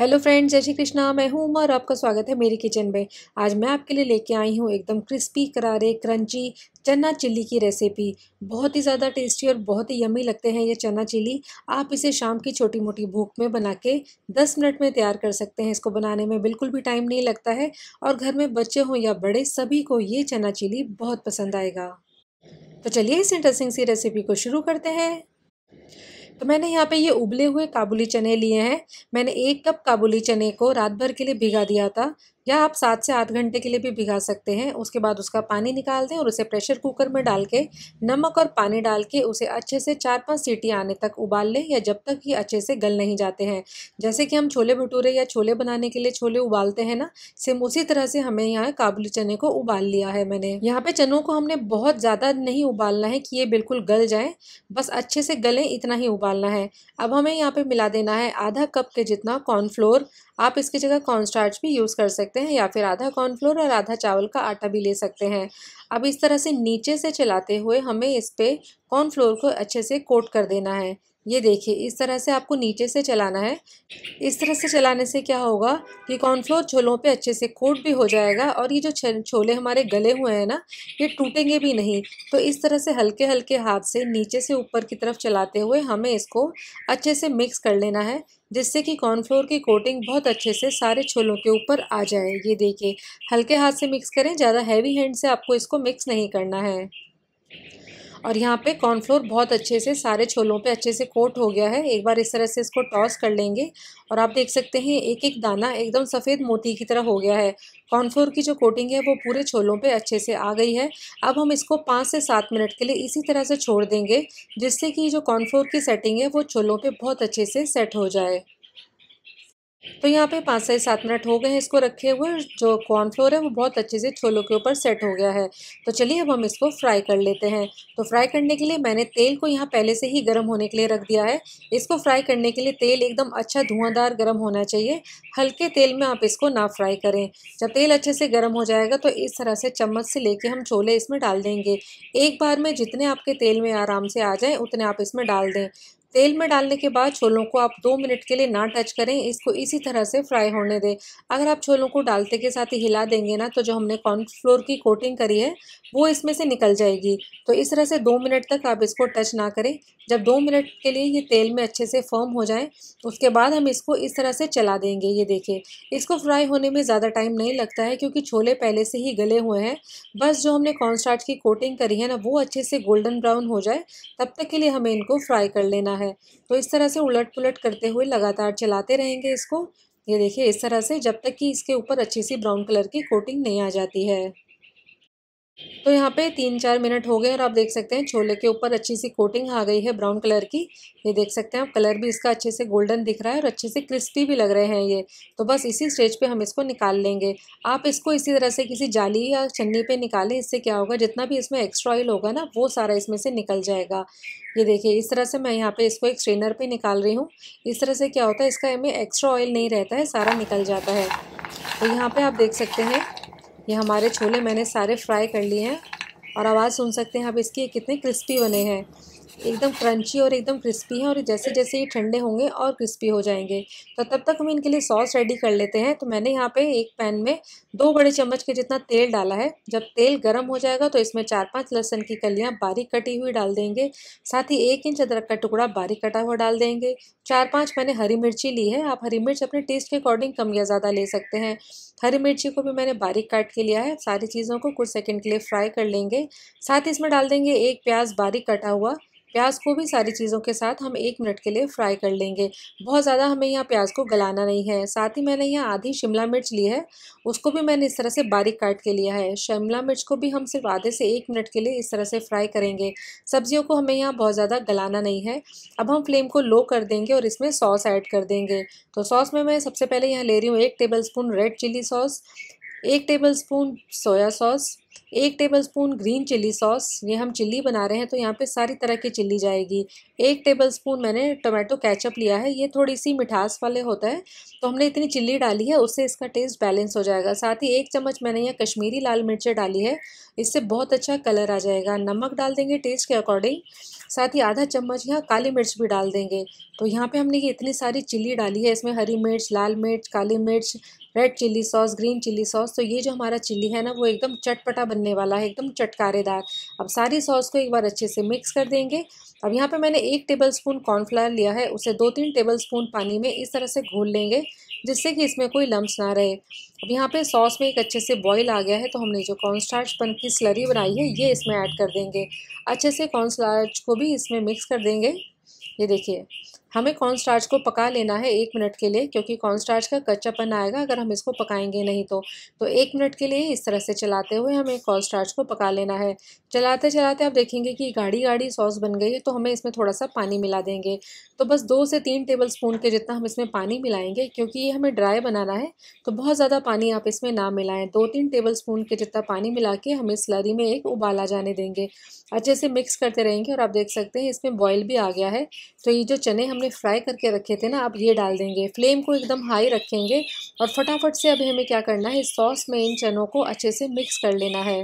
hello friends जय श्री कृष्णा मैं हूँ उमा और आपका स्वागत है मेरी किचन में आज मैं आपके लिए लेके आई हूँ एकदम क्रिस्पी करारे क्रंची चना चिल्ली की रेसिपी बहुत ही ज़्यादा टेस्टी और बहुत ही यमी लगते हैं ये चना चिल्ली आप इसे शाम की छोटी मोटी भूख में बना के दस मिनट में तैयार कर सकते हैं इसको बनाने में बिल्कुल भी टाइम नहीं लगता है और घर में बच्चे हों या बड़े सभी को ये चना चिल्ली बहुत पसंद आएगा तो चलिए इस इंटरेस्टिंग सी रेसिपी को शुरू करते हैं तो मैंने यहाँ पे ये उबले हुए काबुली चने लिए हैं मैंने एक कप काबुली चने को रात भर के लिए भिगा दिया था या आप सात से आठ घंटे के लिए भी भिगा सकते हैं उसके बाद उसका पानी निकाल दें और उसे प्रेशर कुकर में डाल के नमक और पानी डाल के उसे अच्छे से चार पाँच सीटी आने तक उबाल लें या जब तक ये अच्छे से गल नहीं जाते हैं जैसे कि हम छोले भटूरे या छोले बनाने के लिए छोले उबालते हैं ना सेम उसी तरह से हमें यहाँ काबुली चने को उबाल लिया है मैंने यहाँ पे चनों को हमने बहुत ज़्यादा नहीं उबालना है कि ये बिल्कुल गल जाए बस अच्छे से गले इतना ही उबालना है अब हमें यहाँ पर मिला देना है आधा कप के जितना कॉर्नफ्लोर आप इसकी जगह कॉर्नस्टार्च भी यूज़ कर सकते हैं सकते हैं या फिर आधा कॉर्नफ्लोर और आधा चावल का आटा भी ले सकते हैं अब इस तरह से नीचे से चलाते हुए हमें इस पर कॉर्नफ्लोर को अच्छे से कोट कर देना है ये देखिए इस तरह से आपको नीचे से चलाना है इस तरह से चलाने से क्या होगा कि कॉर्नफ्लोर छोलों पे अच्छे से कोट भी हो जाएगा और ये जो छोले हमारे गले हुए हैं ना ये टूटेंगे भी नहीं तो इस तरह से हल्के हल्के हाथ से नीचे से ऊपर की तरफ चलाते हुए हमें इसको अच्छे से मिक्स कर लेना है जिससे कि कॉर्नफ्लोर की कोटिंग बहुत अच्छे से सारे छोलों के ऊपर आ जाए ये देखिए हल्के हाथ से मिक्स करें ज़्यादा हैवी हैंड से आपको इसको मिक्स नहीं करना है और यहाँ पे कॉर्नफ्लोर बहुत अच्छे से सारे छोलों पे अच्छे से कोट हो गया है एक बार इस तरह से इसको टॉस कर लेंगे और आप देख सकते हैं एक एक दाना एकदम सफ़ेद मोती की तरह हो गया है कॉर्नफ्लोर की जो कोटिंग है वो पूरे छोलों पे अच्छे से आ गई है अब हम इसको पाँच से सात मिनट के लिए इसी तरह से छोड़ देंगे जिससे कि जो कॉर्नफ्लोर की सेटिंग है वो छोलों पर बहुत अच्छे से सेट हो जाए तो यहाँ पे पाँच से सात मिनट हो गए हैं इसको रखे हुए जो कॉर्नफ्लोर है वो बहुत अच्छे से छोलों के ऊपर सेट हो गया है तो चलिए अब हम इसको फ्राई कर लेते हैं तो फ्राई करने के लिए मैंने तेल को यहाँ पहले से ही गर्म होने के लिए रख दिया है इसको फ्राई करने के लिए तेल एकदम अच्छा धुआंधार गर्म होना चाहिए हल्के तेल में आप इसको ना फ्राई करें जब तेल अच्छे से गर्म हो जाएगा तो इस तरह से चम्मच से लेके हम छोले इसमें डाल देंगे एक बार में जितने आपके तेल में आराम से आ जाए उतने आप इसमें डाल दें तेल में डालने के बाद छोलों को आप दो मिनट के लिए ना टच करें इसको इसी तरह से फ्राई होने दें अगर आप छोलों को डालते के साथ ही हिला देंगे ना तो जो हमने कॉर्नफ्लोर की कोटिंग करी है वो इसमें से निकल जाएगी तो इस तरह से दो मिनट तक आप इसको टच ना करें जब दो मिनट के लिए ये तेल में अच्छे से फर्म हो जाए उसके बाद हम इसको इस तरह से चला देंगे ये देखिए इसको फ्राई होने में ज़्यादा टाइम नहीं लगता है क्योंकि छोले पहले से ही गले हुए हैं बस जो हमने कॉर्नस्टार्च की कोटिंग करी है ना वो अच्छे से गोल्डन ब्राउन हो जाए तब तक के लिए हमें इनको फ्राई कर लेना है तो इस तरह से उलट पुलट करते हुए लगातार चलाते रहेंगे इसको ये देखिए इस तरह से जब तक कि इसके ऊपर अच्छी सी ब्राउन कलर की कोटिंग नहीं आ जाती है तो यहाँ पे तीन चार मिनट हो गए और आप देख सकते हैं छोले के ऊपर अच्छी सी कोटिंग आ गई है ब्राउन कलर की ये देख सकते हैं आप कलर भी इसका अच्छे से गोल्डन दिख रहा है और अच्छे से क्रिस्पी भी लग रहे हैं ये तो बस इसी स्टेज पे हम इसको निकाल लेंगे आप इसको इसी तरह से किसी जाली या छन्नी पे निकालें इससे क्या होगा जितना भी इसमें एक्स्ट्रा ऑयल होगा ना वो सारा इसमें से निकल जाएगा ये देखिए इस तरह से मैं यहाँ पर इसको एक स्ट्रेनर पर निकाल रही हूँ इस तरह से क्या होता है इसका हमें एक्स्ट्रा ऑयल नहीं रहता है सारा निकल जाता है तो यहाँ पर आप देख सकते हैं ये हमारे छोले मैंने सारे फ्राई कर लिए हैं और आवाज़ सुन सकते हैं आप इसकी कितने क्रिस्पी बने हैं एकदम क्रंची और एकदम क्रिस्पी हैं और जैसे जैसे ये ठंडे होंगे और क्रिस्पी हो जाएंगे तो तब तक हम इनके लिए सॉस रेडी कर लेते हैं तो मैंने यहाँ पे एक पैन में दो बड़े चम्मच के जितना तेल डाला है जब तेल गर्म हो जाएगा तो इसमें चार पाँच लहसन की कलियाँ बारीक कटी हुई डाल देंगे साथ ही एक इंच अदरक का टुकड़ा बारीक कटा हुआ डाल देंगे चार पाँच मैंने हरी मिर्ची ली है आप हरी मिर्च अपने टेस्ट के अकॉर्डिंग कम या ज़्यादा ले सकते हैं हरी मिर्ची को भी मैंने बारीक काट के लिया है सारी चीज़ों को कुछ सेकेंड के लिए फ्राई कर लेंगे साथ ही इसमें डाल देंगे एक प्याज बारीक कटा हुआ प्याज को भी सारी चीज़ों के साथ हम एक मिनट के लिए फ्राई कर लेंगे बहुत ज़्यादा हमें यहाँ प्याज को गलाना नहीं है साथ ही मैंने यहाँ आधी शिमला मिर्च ली है उसको भी मैंने इस तरह से बारीक काट के लिया है शिमला मिर्च को भी हम सिर्फ आधे से एक मिनट के लिए इस तरह से फ्राई करेंगे सब्जियों को हमें यहाँ बहुत ज़्यादा गलाना नहीं है अब हम फ्लेम को लो कर देंगे और इसमें सॉस ऐड कर देंगे तो सॉस में मैं सबसे पहले यहाँ ले रही हूँ एक टेबल रेड चिली सॉस एक टेबल सोया सॉस एक टेबलस्पून ग्रीन चिल्ली सॉस ये हम चिल्ली बना रहे हैं तो यहाँ पे सारी तरह की चिल्ली जाएगी एक टेबलस्पून मैंने टोमेटो कैचअप लिया है ये थोड़ी सी मिठास वाले होता है तो हमने इतनी चिल्ली डाली है उससे इसका टेस्ट बैलेंस हो जाएगा साथ ही एक चम्मच मैंने यहाँ कश्मीरी लाल मिर्चें डाली है इससे बहुत अच्छा कलर आ जाएगा नमक डाल देंगे टेस्ट के अकॉर्डिंग साथ ही आधा चम्मच यहाँ काली मिर्च भी डाल देंगे तो यहाँ पे हमने ये इतनी सारी चिल्ली डाली है इसमें हरी मिर्च लाल मिर्च काली मिर्च red chilli sauce green chilli sauce तो ये जो हमारा चिल्ली है ना वो एकदम चटपटा बनने वाला है एकदम चटकारेदार अब सारी सॉस को एक बार अच्छे से मिक्स कर देंगे अब यहाँ पे मैंने एक टेबल स्पून कॉर्नफ्लावर लिया है उसे दो तीन टेबल स्पून पानी में इस तरह से घोल लेंगे जिससे कि इसमें कोई लम्ब ना रहे अब यहाँ पे सॉस में एक अच्छे से बॉईल आ गया है तो हमने जो कॉर्नस्टार्च पन की स्लरी बनाई है ये इसमें ऐड कर देंगे अच्छे से कॉर्नस्टार्च को भी इसमें मिक्स कर देंगे ये देखिए हमें कॉर्न स्टार्च को पका लेना है एक मिनट के लिए क्योंकि कॉर्नस्टार्च स्टार्च का कच्चापन आएगा अगर हम इसको पकाएंगे नहीं तो तो एक मिनट के लिए इस तरह से चलाते हुए हमें कॉर्नस्टार्च स्टार्च को पका लेना है चलाते चलाते आप देखेंगे कि गाढ़ी गाढ़ी सॉस बन गई है तो हमें इसमें थोड़ा सा पानी मिला देंगे तो बस दो से तीन टेबल स्पून के जितना हम इसमें पानी मिलाएंगे क्योंकि ये हमें ड्राई बनाना है तो बहुत ज़्यादा पानी आप इसमें ना मिलाएं दो तीन टेबल स्पून के जितना पानी मिला के हम इस स्लरी में एक उबाला जाने देंगे अच्छे से मिक्स करते रहेंगे और आप देख सकते हैं इसमें बॉयल भी आ गया है तो ये जो चने हम हमने फ्राई करके रखे थे ना अब ये डाल देंगे फ्लेम को एकदम हाई रखेंगे और फटाफट से अभी हमें क्या करना है सॉस में इन चनों को अच्छे से मिक्स कर लेना है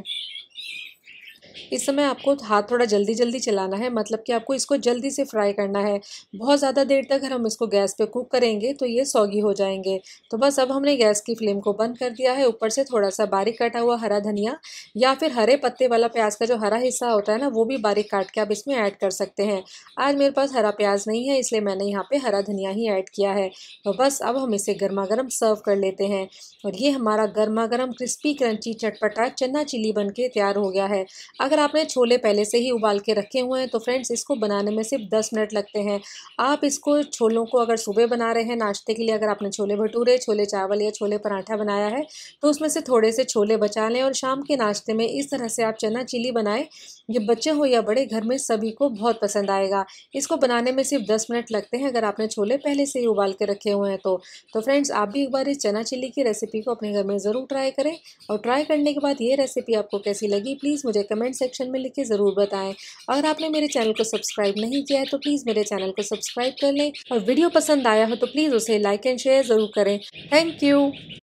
इस समय आपको हाथ थोड़ा जल्दी जल्दी चलाना है मतलब कि आपको इसको जल्दी से फ्राई करना है बहुत ज़्यादा देर तक अगर हम इसको गैस पे कुक करेंगे तो ये सौगी हो जाएंगे तो बस अब हमने गैस की फ्लेम को बंद कर दिया है ऊपर से थोड़ा सा बारीक काटा हुआ हरा धनिया या फिर हरे पत्ते वाला प्याज का जो हरा हिस्सा होता है ना वो भी बारीक काट के आप इसमें ऐड कर सकते हैं आज मेरे पास हरा प्याज नहीं है इसलिए मैंने यहाँ पर हरा धनिया ही ऐड किया है तो बस अब हम इसे गर्मा गर्म सर्व कर लेते हैं और ये हमारा गर्मा गर्म क्रिस्पी क्रंची चटपटा चना चिली बन के तैयार हो गया है अगर आपने छोले पहले से ही उबाल के रखे हुए हैं तो फ्रेंड्स इसको बनाने में सिर्फ दस मिनट लगते हैं आप इसको छोलों को अगर सुबह बना रहे हैं नाश्ते के लिए अगर आपने छोले भटूरे छोले चावल या छोले पराठा बनाया है तो उसमें से थोड़े से छोले बचा लें और शाम के नाश्ते में इस तरह से आप चना चिली बनाएं ये बच्चे हो या बड़े घर में सभी को बहुत पसंद आएगा इसको बनाने में सिर्फ दस मिनट लगते हैं अगर आपने छोले पहले से ही उबाल के रखे हुए हैं तो तो फ्रेंड्स आप भी एक बार इस चना चिली की रेसिपी को अपने घर में ज़रूर ट्राई करें और ट्राई करने के बाद ये रेसिपी आपको कैसी लगी प्लीज़ मुझे कमेंट कमेंट सेक्शन में लिख के ज़रूर बताएं अगर आपने मेरे चैनल को सब्सक्राइब नहीं किया है तो प्लीज़ मेरे चैनल को सब्सक्राइब कर लें और वीडियो पसंद आया हो तो प्लीज़ उसे लाइक एंड शेयर ज़रूर करें थैंक यू